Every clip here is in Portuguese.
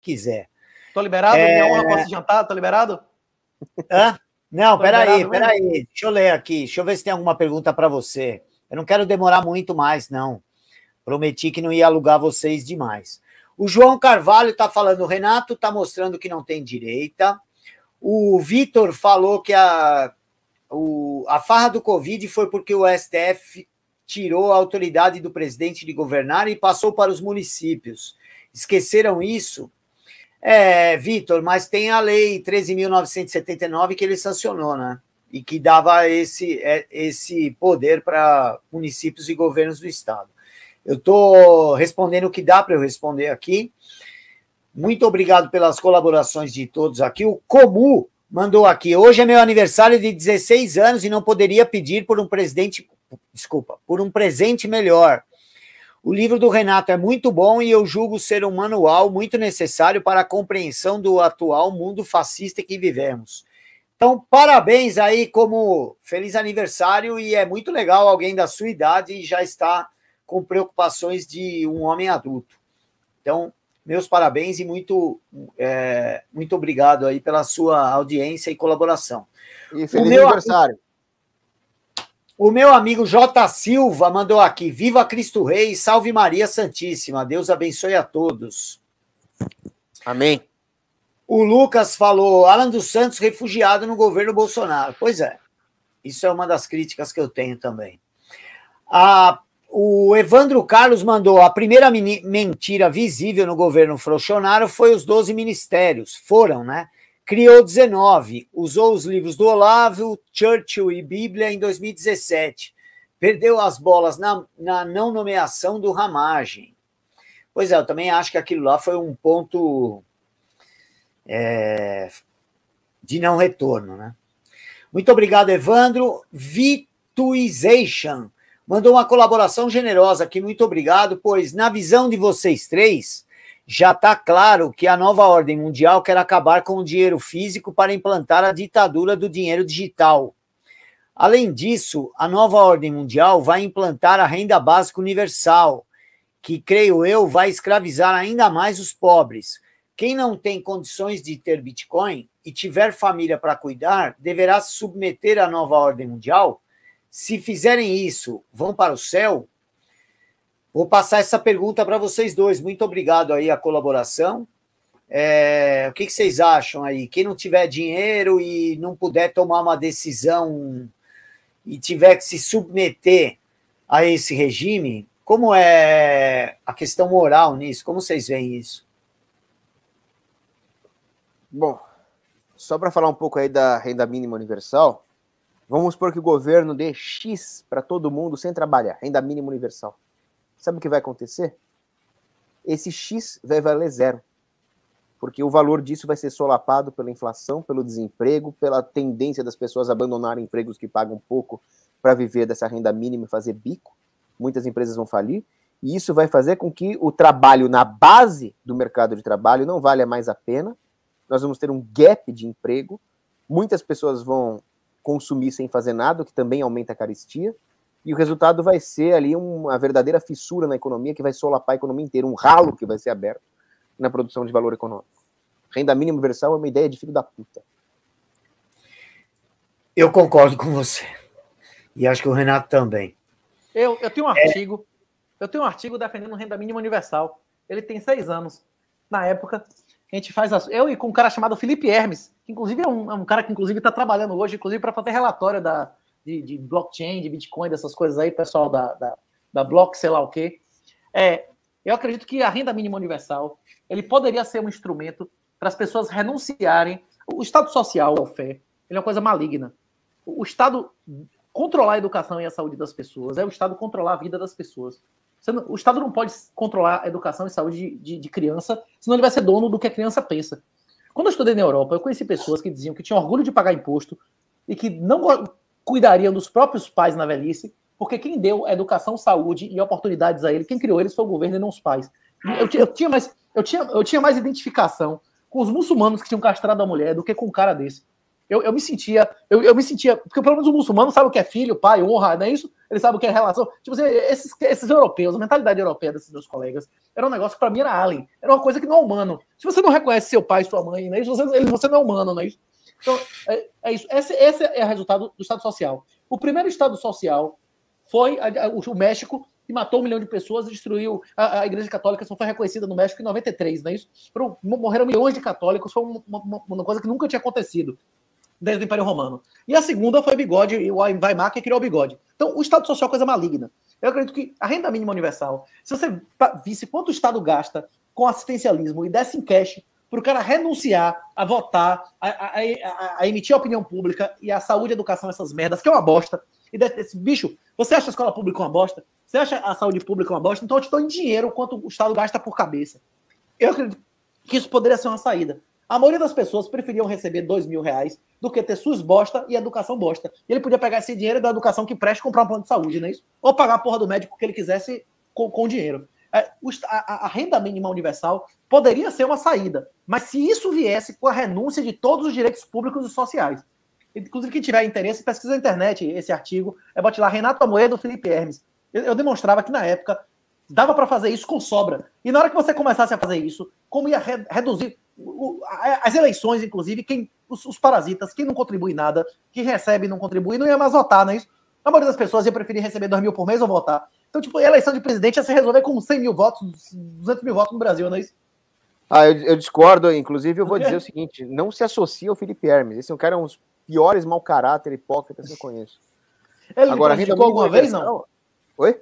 quiser. Tô liberado? É... Minha honra, posso jantar? Tô liberado? Hã? Não, peraí, né? peraí. Deixa eu ler aqui. Deixa eu ver se tem alguma pergunta para você. Eu não quero demorar muito mais, não. Prometi que não ia alugar vocês demais. O João Carvalho está falando, o Renato está mostrando que não tem direita. O Vitor falou que a, o, a farra do Covid foi porque o STF tirou a autoridade do presidente de governar e passou para os municípios. Esqueceram isso? É, Vitor, mas tem a lei 13.979 que ele sancionou, né? E que dava esse, é, esse poder para municípios e governos do estado. Eu estou respondendo o que dá para eu responder aqui. Muito obrigado pelas colaborações de todos aqui. O Comu mandou aqui. Hoje é meu aniversário de 16 anos e não poderia pedir por um presidente, desculpa, por um presente melhor. O livro do Renato é muito bom e eu julgo ser um manual muito necessário para a compreensão do atual mundo fascista que vivemos. Então, parabéns aí como feliz aniversário e é muito legal alguém da sua idade já está com preocupações de um homem adulto. Então, meus parabéns e muito, é, muito obrigado aí pela sua audiência e colaboração. E feliz aniversário. Amigo, o meu amigo J. Silva mandou aqui: Viva Cristo Rei, salve Maria Santíssima. Deus abençoe a todos. Amém. O Lucas falou: Alan dos Santos refugiado no governo Bolsonaro. Pois é. Isso é uma das críticas que eu tenho também. A, o Evandro Carlos mandou: a primeira mentira visível no governo Frochonaro foi os 12 ministérios. Foram, né? Criou 19, usou os livros do Olavo, Churchill e Bíblia em 2017. Perdeu as bolas na, na não nomeação do Ramagem. Pois é, eu também acho que aquilo lá foi um ponto é, de não retorno, né? Muito obrigado, Evandro. Vituization mandou uma colaboração generosa aqui, muito obrigado, pois na visão de vocês três, já está claro que a nova ordem mundial quer acabar com o dinheiro físico para implantar a ditadura do dinheiro digital. Além disso, a nova ordem mundial vai implantar a renda básica universal, que, creio eu, vai escravizar ainda mais os pobres. Quem não tem condições de ter Bitcoin e tiver família para cuidar, deverá se submeter à nova ordem mundial? Se fizerem isso, vão para o céu? Vou passar essa pergunta para vocês dois. Muito obrigado aí a colaboração. É, o que, que, vocês acham aí? Quem não tiver dinheiro e não puder tomar uma decisão e tiver que se submeter a esse regime, como é a questão moral nisso? Como vocês veem isso? Bom, só para falar um pouco aí da renda mínima universal, vamos supor que o governo dê X para todo mundo sem trabalhar, renda mínima universal sabe o que vai acontecer? Esse X vai valer zero. Porque o valor disso vai ser solapado pela inflação, pelo desemprego, pela tendência das pessoas abandonarem empregos que pagam pouco para viver dessa renda mínima e fazer bico. Muitas empresas vão falir. E isso vai fazer com que o trabalho na base do mercado de trabalho não valha mais a pena. Nós vamos ter um gap de emprego. Muitas pessoas vão consumir sem fazer nada, o que também aumenta a caristia e o resultado vai ser ali uma verdadeira fissura na economia que vai solapar a economia inteira, um ralo que vai ser aberto na produção de valor econômico. Renda mínima universal é uma ideia de filho da puta. Eu concordo com você. E acho que o Renato também. Eu, eu tenho um é. artigo, é... eu tenho um artigo defendendo renda mínima universal. Ele tem seis anos. Na época, a gente faz as, eu e com um cara chamado Felipe Hermes, que inclusive é um, é um cara que inclusive está trabalhando hoje, inclusive para fazer relatório da, de, de blockchain, de Bitcoin, dessas coisas aí, pessoal da, da, da Block, sei lá o quê. É, eu acredito que a renda mínima universal ele poderia ser um instrumento para as pessoas renunciarem. O Estado social, a fé, ele é uma coisa maligna. O Estado controlar a educação e a saúde das pessoas é o Estado controlar a vida das pessoas. Não, o Estado não pode controlar a educação e saúde de, de, de, criança, senão ele vai ser dono do que a criança pensa. Quando eu estudei na Europa, eu conheci pessoas que diziam que tinham orgulho de pagar imposto e que não cuidariam dos próprios pais na velhice, porque quem deu educação, saúde e oportunidades a ele, quem criou eles foi o governo e não os pais. Eu, eu, tinha, mais, eu, tinha, eu tinha mais identificação com os muçulmanos que tinham castrado a mulher do que com um cara desse. Eu, eu me sentia, eu, eu me sentia, porque pelo menos o muçulmano sabe o que é filho, pai, honra, não é isso? Ele sabe o que é relação. Tipo assim, esses, esses europeus, a mentalidade europeia desses meus colegas, era um negócio que pra mim era alien, era uma coisa que não é humano. Se você não reconhece seu pai, sua mãe, não é isso? Você, você não é humano, não é isso? Então, é, é isso. Esse, esse é o resultado do Estado Social. O primeiro Estado Social foi a, a, o México que matou um milhão de pessoas e destruiu a, a, Igreja Católica. Só foi reconhecida no México em 93, não é isso? Foram, morreram milhões de católicos. Foi uma, uma, uma, coisa que nunca tinha acontecido desde o Império Romano. E a segunda foi bigode, e o Weimar que criou o bigode. Então, o Estado Social é coisa maligna. Eu acredito que a renda mínima universal, se você visse quanto o Estado gasta com assistencialismo e desse em cash para o cara renunciar a votar, a, a, a, a emitir opinião pública e a saúde e educação, essas merdas, que é uma bosta. E desse, bicho, você acha a escola pública uma bosta? Você acha a saúde pública uma bosta? Então eu te dou em dinheiro quanto o Estado gasta por cabeça. Eu acredito que isso poderia ser uma saída. A maioria das pessoas preferiam receber dois mil reais do que ter SUS bosta e educação bosta. E ele podia pegar esse dinheiro da educação que preste comprar um plano de saúde, não é isso? Ou pagar a porra do médico que ele quisesse com, com dinheiro. É, a, renda mínima universal poderia ser uma saída, mas se isso viesse com a renúncia de todos os direitos públicos e sociais. Inclusive, quem tiver interesse, pesquisa na internet esse artigo. É bote lá Renato Amoedo Felipe Hermes. Eu, eu demonstrava que na época dava para fazer isso com sobra. E na hora que você começasse a fazer isso, como ia re, reduzir o, a, as eleições, inclusive, quem os, os, parasitas, quem não contribui nada, quem recebe não contribui, não ia mais votar, não é isso? A maioria das pessoas ia preferir receber 2 mil por mês ou votar. Então, tipo, eleição de presidente ia é se resolver com 100 mil votos, 200 mil votos no Brasil, não é isso? Ah, eu, eu discordo. Inclusive, eu vou dizer o seguinte: não se associa ao Felipe Hermes. Esse é um cara é um dos piores mau caráter, hipócritas que eu conheço. Ele Agora, prejudicou alguma vez, não? Oi?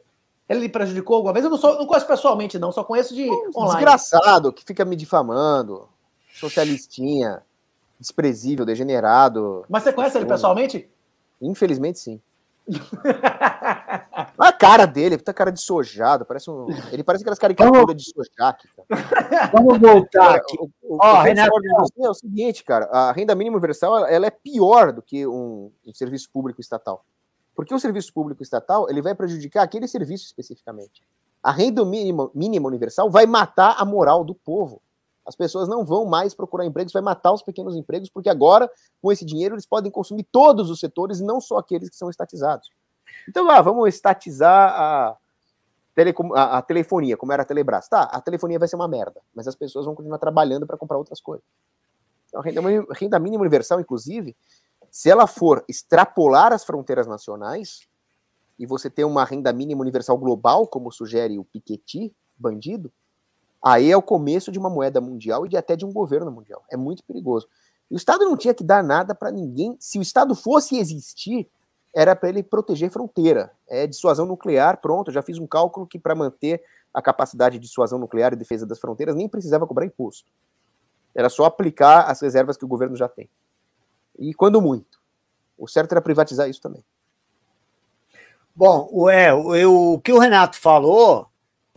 Ele lhe prejudicou alguma vez? Eu não, sou, não conheço pessoalmente, não, só conheço de um online. Desgraçado, que fica me difamando, socialistinha, desprezível, degenerado. Mas você conhece ele pessoalmente? Infelizmente, sim a cara dele, puta cara de sojado, parece um, ele parece aquelas caricaturas de sojaque. Vamos voltar aqui. O, o, oh, o Renato, é o seguinte, cara, a renda mínima universal ela, é pior do que um, um serviço público estatal. Porque o serviço público estatal, ele vai prejudicar aquele serviço especificamente. A renda mínima, mínima universal vai matar a moral do povo. As pessoas não vão mais procurar empregos, vai matar os pequenos empregos, porque agora, com esse dinheiro, eles podem consumir todos os setores, não só aqueles que são estatizados. Então, ah, vamos estatizar a, telecom, a, a telefonia, como era a Telebrás. Tá, a telefonia vai ser uma merda, mas as pessoas vão continuar trabalhando para comprar outras coisas. Então, a renda, a renda mínima universal, inclusive, se ela for extrapolar as fronteiras nacionais e você ter uma renda mínima universal global, como sugere o Piketty, bandido, Aí é o começo de uma moeda mundial e de até de um governo mundial. É muito perigoso. o Estado não tinha que dar nada para ninguém. Se o Estado fosse existir, era para ele proteger fronteira. É dissuasão nuclear, pronto. já fiz um cálculo que para manter a capacidade de dissuasão nuclear e defesa das fronteiras nem precisava cobrar imposto. Era só aplicar as reservas que o governo já tem. E quando muito. O certo era privatizar isso também. Bom, é, o que o Renato falou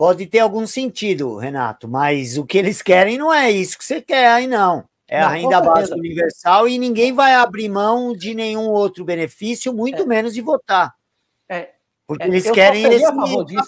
pode ter algum sentido, Renato, mas o que eles querem não é isso que você quer aí, não. É não, a renda básica universal e ninguém vai abrir mão de nenhum outro benefício, muito é. menos de votar. É. Porque é, eles eu querem esse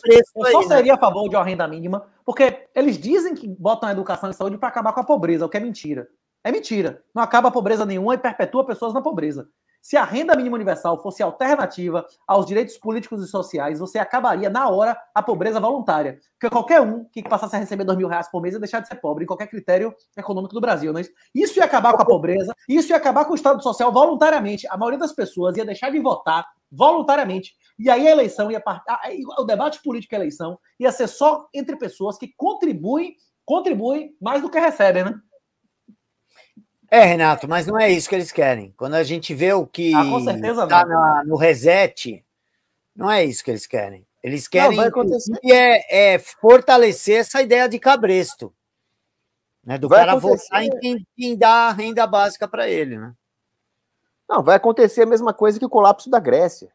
preço Eu aí, só né? seria né? a favor de uma renda mínima, porque eles dizem que botam a educação e saúde para acabar com a pobreza, o que é mentira. É mentira. Não acaba a pobreza nenhuma e perpetua pessoas na pobreza. Se a renda mínima universal fosse alternativa aos direitos políticos e sociais, você acabaria na hora a pobreza voluntária. Porque qualquer um que passasse a receber dois mil reais por mês ia deixar de ser pobre, em qualquer critério econômico do Brasil, Né? isso? ia acabar com a pobreza, isso ia acabar com o Estado Social voluntariamente. A maioria das pessoas ia deixar de votar voluntariamente. E aí a eleição ia partir, o debate político e a eleição ia ser só entre pessoas que contribuem, contribuem mais do que recebem, né? É, Renato, mas não é isso que eles querem. Quando a gente vê o que ah, tá no reset, não é isso que eles querem. Eles querem não, é, é, fortalecer essa ideia de cabresto, né? Do vai cara voltar votar em quem, quem dá a renda básica para ele, né? Não, vai acontecer a mesma coisa que o colapso da Grécia.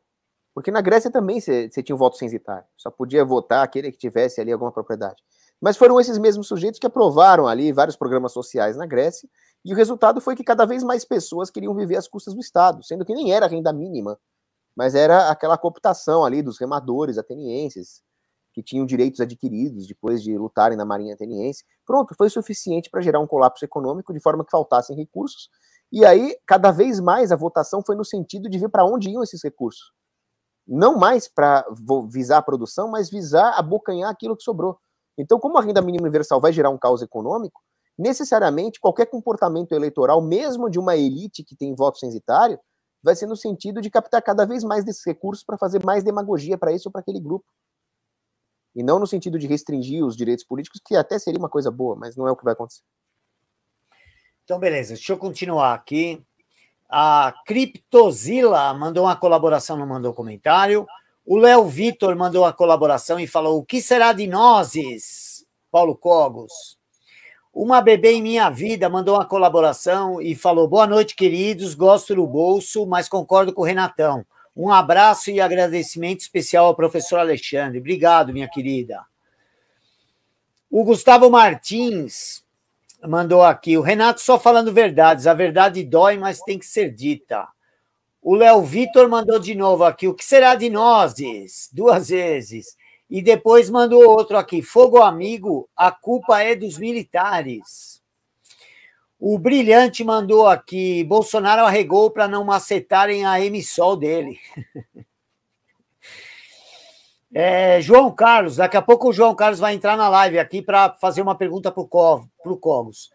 Porque na Grécia também você tinha um voto censitário. Só podia votar aquele que tivesse ali alguma propriedade. Mas foram esses mesmos sujeitos que aprovaram ali vários programas sociais na Grécia e o resultado foi que cada vez mais pessoas queriam viver às custas do Estado, sendo que nem era renda mínima, mas era aquela cooptação ali dos remadores atenienses, que tinham direitos adquiridos depois de lutarem na Marinha Ateniense. Pronto, foi suficiente para gerar um colapso econômico, de forma que faltassem recursos. E aí, cada vez mais, a votação foi no sentido de ver para onde iam esses recursos. Não mais para visar a produção, mas visar abocanhar aquilo que sobrou. Então, como a renda mínima universal vai gerar um caos econômico, necessariamente qualquer comportamento eleitoral, mesmo de uma elite que tem voto censitário, vai ser no sentido de captar cada vez mais desses recursos para fazer mais demagogia para esse ou para aquele grupo. E não no sentido de restringir os direitos políticos, que até seria uma coisa boa, mas não é o que vai acontecer. Então, beleza, deixa eu continuar aqui. A Criptozila mandou uma colaboração, não mandou comentário. O Léo Vitor mandou a colaboração e falou: o que será de nozes, Paulo Cogos? Uma bebê em minha vida mandou uma colaboração e falou: Boa noite, queridos. Gosto do bolso, mas concordo com o Renatão. Um abraço e agradecimento especial ao professor Alexandre. Obrigado, minha querida. O Gustavo Martins mandou aqui. O Renato só falando verdades. A verdade dói, mas tem que ser dita. O Léo Vitor mandou de novo aqui. O que será de nós? Duas vezes. E depois mandou outro aqui: Fogo Amigo, a culpa é dos militares. O Brilhante mandou aqui: Bolsonaro arregou para não macetarem a emissol dele. É, João Carlos, daqui a pouco o João Carlos vai entrar na live aqui para fazer uma pergunta para o Cogos.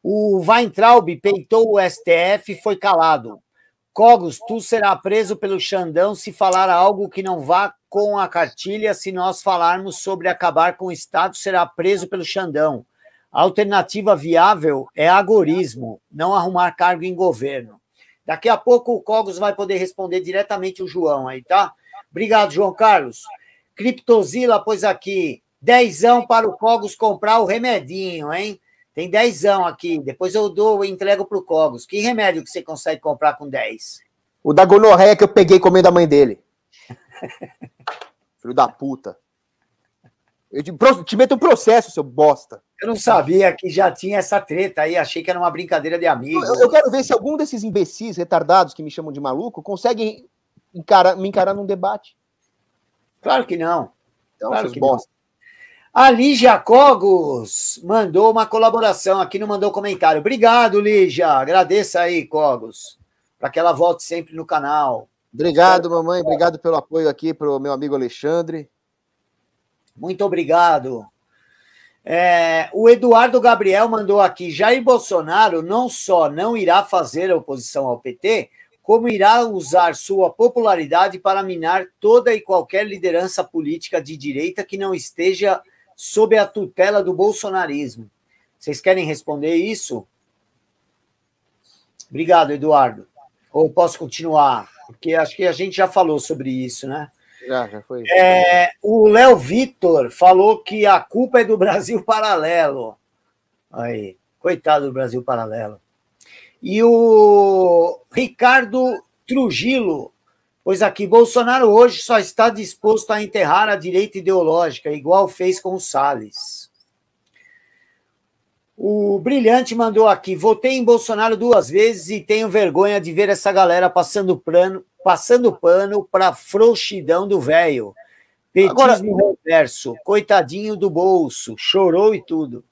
O Weintraub peitou o STF e foi calado. Cogos, tu será preso pelo Xandão se falar algo que não vá com a cartilha se nós falarmos sobre acabar com o Estado será preso pelo Xandão. A alternativa viável é agorismo, não arrumar cargo em governo. Daqui a pouco o Cogos vai poder responder diretamente o João aí, tá? Obrigado, João Carlos. Criptozila pôs aqui, dezão para o Cogos comprar o remedinho, hein? Tem dezão aqui, depois eu dou e entrego para o Cogos. Que remédio que você consegue comprar com 10? O da gonorreia que eu peguei comendo a mãe dele. Filho da puta. Eu te, te meto um processo, seu bosta. Eu não sabia que já tinha essa treta aí, achei que era uma brincadeira de amigo. Eu, eu quero ver se algum desses imbecis retardados que me chamam de maluco conseguem encarar, me encarar num debate. Claro que não. Então, claro que bosta. Não. A Lígia Cogos mandou uma colaboração aqui, não mandou comentário. Obrigado, Lígia. Agradeça aí, Cogos, para que ela volte sempre no canal. Obrigado, tá mamãe. Obrigado pelo apoio aqui para o meu amigo Alexandre. Muito obrigado. É, o Eduardo Gabriel mandou aqui: Jair Bolsonaro não só não irá fazer oposição ao PT, como irá usar sua popularidade para minar toda e qualquer liderança política de direita que não esteja sob a tutela do bolsonarismo. Vocês querem responder isso? Obrigado, Eduardo. Ou posso continuar? porque acho que a gente já falou sobre isso, né? Já, já foi. É, o Léo Vitor falou que a culpa é do Brasil Paralelo. Aí, coitado do Brasil Paralelo. E o Ricardo Trujillo, pois aqui, Bolsonaro hoje só está disposto a enterrar a direita ideológica, igual fez com o Salles. O Brilhante mandou aqui: votei em Bolsonaro duas vezes e tenho vergonha de ver essa galera passando pano passando pano para frouxidão do velho. Petismo Agora, reverso, coitadinho do bolso, chorou e tudo.